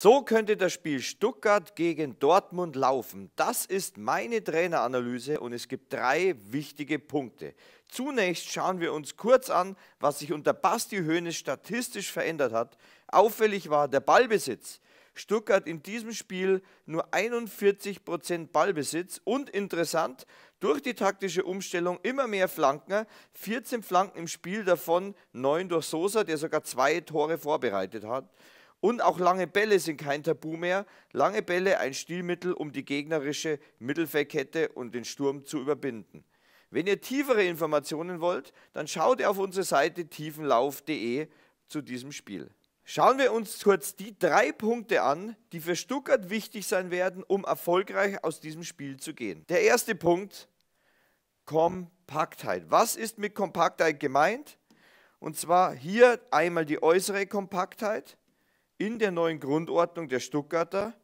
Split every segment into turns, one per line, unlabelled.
So könnte das Spiel Stuttgart gegen Dortmund laufen. Das ist meine Traineranalyse und es gibt drei wichtige Punkte. Zunächst schauen wir uns kurz an, was sich unter Basti Hoeneß statistisch verändert hat. Auffällig war der Ballbesitz. Stuttgart in diesem Spiel nur 41% Prozent Ballbesitz und interessant, durch die taktische Umstellung immer mehr Flanken, 14 Flanken im Spiel, davon 9 durch Sosa, der sogar zwei Tore vorbereitet hat. Und auch lange Bälle sind kein Tabu mehr. Lange Bälle ein Stilmittel, um die gegnerische Mittelfeldkette und den Sturm zu überbinden. Wenn ihr tiefere Informationen wollt, dann schaut ihr auf unsere Seite tiefenlauf.de zu diesem Spiel. Schauen wir uns kurz die drei Punkte an, die für Stuttgart wichtig sein werden, um erfolgreich aus diesem Spiel zu gehen. Der erste Punkt, Kompaktheit. Was ist mit Kompaktheit gemeint? Und zwar hier einmal die äußere Kompaktheit, in der neuen Grundordnung der Stuttgarter.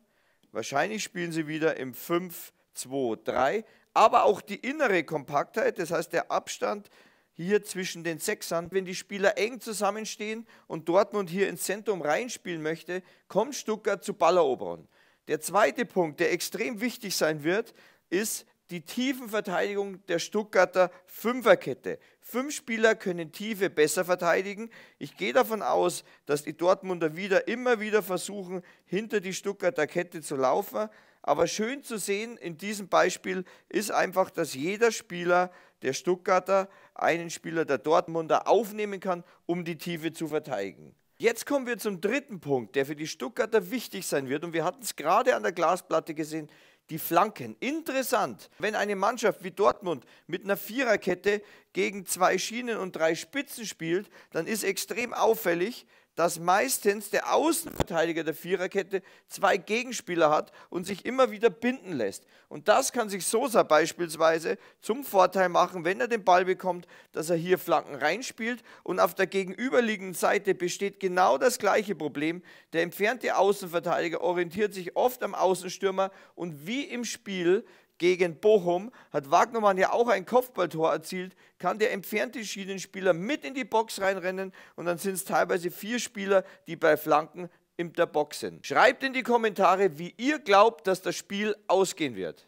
Wahrscheinlich spielen sie wieder im 5-2-3. Aber auch die innere Kompaktheit, das heißt der Abstand hier zwischen den Sechsern. Wenn die Spieler eng zusammenstehen und Dortmund hier ins Zentrum reinspielen möchte, kommt Stuttgart zu Balleroberern. Der zweite Punkt, der extrem wichtig sein wird, ist die Tiefenverteidigung der Stuttgarter Fünferkette. Fünf Spieler können Tiefe besser verteidigen. Ich gehe davon aus, dass die Dortmunder wieder immer wieder versuchen, hinter die Stuttgarter Kette zu laufen. Aber schön zu sehen in diesem Beispiel ist einfach, dass jeder Spieler der Stuttgarter einen Spieler der Dortmunder aufnehmen kann, um die Tiefe zu verteidigen. Jetzt kommen wir zum dritten Punkt, der für die Stuttgarter wichtig sein wird. Und wir hatten es gerade an der Glasplatte gesehen die Flanken. Interessant, wenn eine Mannschaft wie Dortmund mit einer Viererkette gegen zwei Schienen und drei Spitzen spielt, dann ist extrem auffällig, dass meistens der Außenverteidiger der Viererkette zwei Gegenspieler hat und sich immer wieder binden lässt. Und das kann sich Sosa beispielsweise zum Vorteil machen, wenn er den Ball bekommt, dass er hier Flanken reinspielt und auf der gegenüberliegenden Seite besteht genau das gleiche Problem. Der entfernte Außenverteidiger orientiert sich oft am Außenstürmer und wie im Spiel gegen Bochum hat Wagnermann ja auch ein Kopfballtor erzielt, kann der entfernte Schienenspieler mit in die Box reinrennen und dann sind es teilweise vier Spieler, die bei Flanken in der Box sind. Schreibt in die Kommentare, wie ihr glaubt, dass das Spiel ausgehen wird.